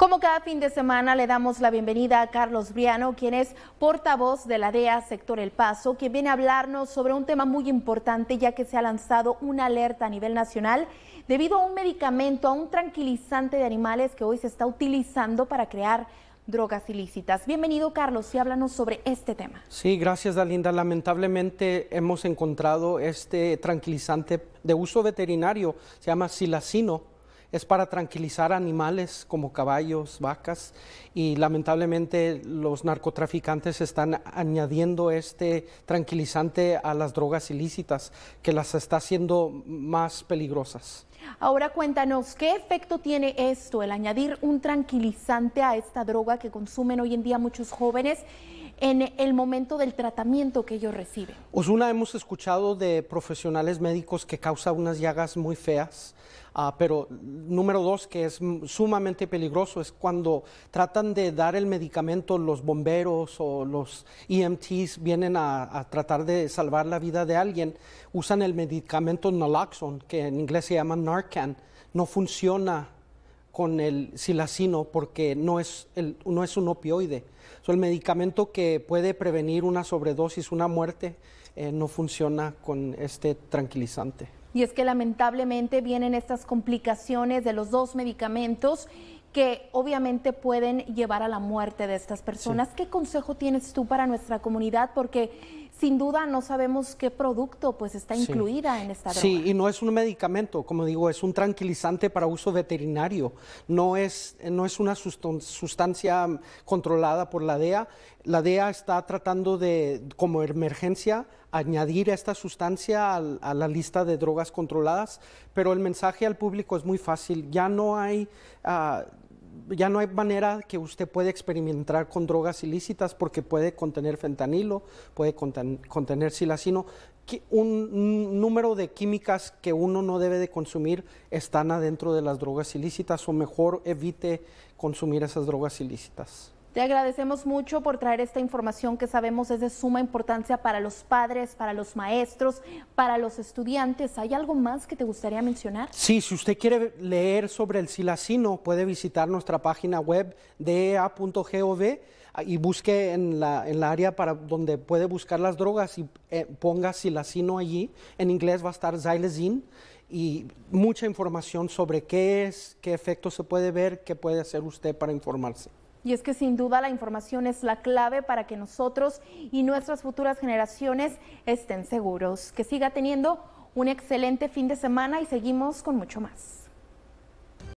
Como cada fin de semana, le damos la bienvenida a Carlos Briano, quien es portavoz de la DEA Sector El Paso, que viene a hablarnos sobre un tema muy importante, ya que se ha lanzado una alerta a nivel nacional debido a un medicamento, a un tranquilizante de animales que hoy se está utilizando para crear drogas ilícitas. Bienvenido Carlos y háblanos sobre este tema. Sí, gracias Dalinda. Lamentablemente hemos encontrado este tranquilizante de uso veterinario, se llama silacino, es para tranquilizar animales como caballos, vacas y lamentablemente los narcotraficantes están añadiendo este tranquilizante a las drogas ilícitas que las está haciendo más peligrosas. Ahora cuéntanos, ¿qué efecto tiene esto, el añadir un tranquilizante a esta droga que consumen hoy en día muchos jóvenes? en el momento del tratamiento que ellos reciben. Osuna, hemos escuchado de profesionales médicos que causa unas llagas muy feas. Ah, pero número dos, que es sumamente peligroso, es cuando tratan de dar el medicamento, los bomberos o los EMTs vienen a, a tratar de salvar la vida de alguien, usan el medicamento naloxone, que en inglés se llama Narcan, no funciona con el silacino porque no es, el, no es un opioide. el medicamento que puede prevenir una sobredosis, una muerte, eh, no funciona con este tranquilizante. Y es que lamentablemente vienen estas complicaciones de los dos medicamentos que obviamente pueden llevar a la muerte de estas personas. ¿Qué consejo tienes tú para nuestra comunidad? Porque sin duda no sabemos qué producto pues está incluida en esta droga. Sí, y no es un medicamento, como digo, es un tranquilizante para uso veterinario, no es, no es una sustancia controlada por la DEA. La DEA está tratando de, como emergencia, añadir esta sustancia a, la lista de drogas controladas, pero el mensaje al público es muy fácil, ya no hay... Ah, ya no hay manera que usted pueda experimentar con drogas ilícitas porque puede contener fentanilo, puede contener silacino. Un número de químicas que uno no debe de consumir están adentro de las drogas ilícitas o mejor evite consumir esas drogas ilícitas. Te agradecemos mucho por traer esta información que sabemos es de suma importancia para los padres, para los maestros, para los estudiantes. ¿Hay algo más que te gustaría mencionar? Sí, si usted quiere leer sobre el silacino, puede visitar nuestra página web dea.gov ah, y busque en la, área para donde puede buscar las drogas y eh, ponga silacino allí. En inglés va a estar xylazine y mucha información sobre qué es, qué efecto se puede ver, qué puede hacer usted para informarse. Y es que sin duda la información es la clave para que nosotros y nuestras futuras generaciones estén seguros. Que siga teniendo un excelente fin de semana y seguimos con mucho más.